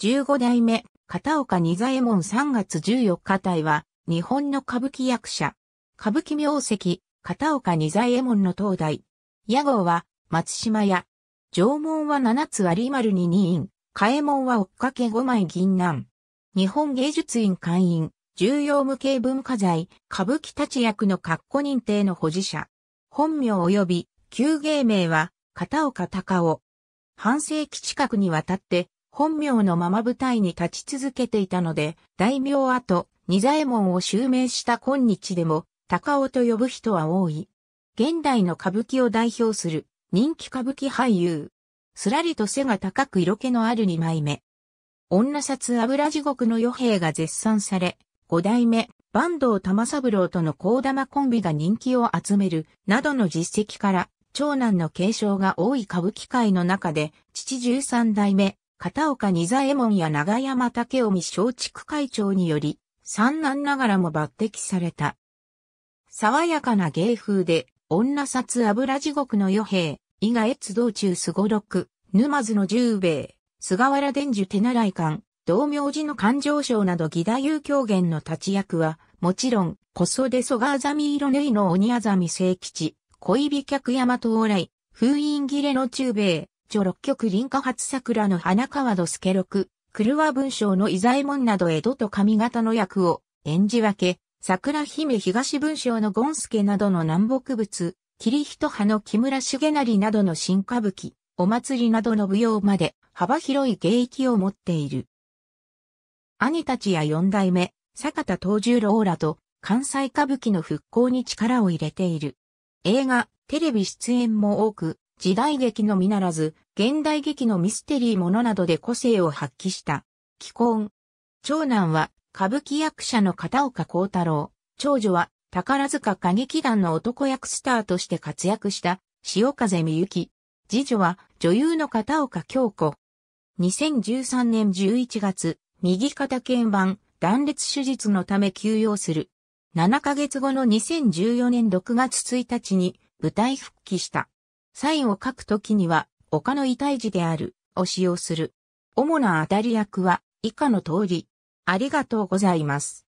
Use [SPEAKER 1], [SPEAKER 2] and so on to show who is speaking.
[SPEAKER 1] 15代目、片岡二左衛門3月14日隊は、日本の歌舞伎役者。歌舞伎名跡、片岡二左衛門の東大。屋号は、松島屋。縄文は7つ割り丸に2院、替え門は追っかけ5枚銀南。日本芸術院会員、重要無形文化財、歌舞伎立役の括弧認定の保持者。本名及び、旧芸名は、片岡隆夫。半世紀近くにわたって、本名のまま舞台に立ち続けていたので、大名後、二左衛門を襲名した今日でも、高尾と呼ぶ人は多い。現代の歌舞伎を代表する人気歌舞伎俳優。すらりと背が高く色気のある二枚目。女札油地獄の余兵が絶賛され、五代目、坂東玉三郎との高玉コンビが人気を集める、などの実績から、長男の継承が多い歌舞伎界の中で、父十三代目、片岡仁左衛門や長山武臣松竹会長により、三男ながらも抜擢された。爽やかな芸風で、女札油地獄の余兵、伊賀越道中すごろく、沼津の十兵衛、菅原伝授手習い館、同名寺の勘定賞など義太夫狂言の立役は、もちろん、小袖蘇我あざみ色縫いの鬼あざみ聖吉、恋美客山到来、封印切れの中衛、著六曲林家初桜の花川戸助六、狂わ文章の伊左衛門など江戸と上方の役を演じ分け、桜姫東文章のゴンスケなどの南北仏、霧人派の木村重成などの新歌舞伎、お祭りなどの舞踊まで幅広い芸域を持っている。兄たちや四代目、坂田藤十郎らと関西歌舞伎の復興に力を入れている。映画、テレビ出演も多く、時代劇のみならず、現代劇のミステリーものなどで個性を発揮した。既婚。長男は、歌舞伎役者の片岡幸太郎。長女は、宝塚歌劇団の男役スターとして活躍した、潮風みゆき。次女は、女優の片岡京子。2013年11月、右肩腱板、断裂手術のため休養する。7ヶ月後の2014年6月1日に、舞台復帰した。サインを書くときには、丘の遺体字である、を使用する。主な当たり役は、以下の通り。ありがとうございます。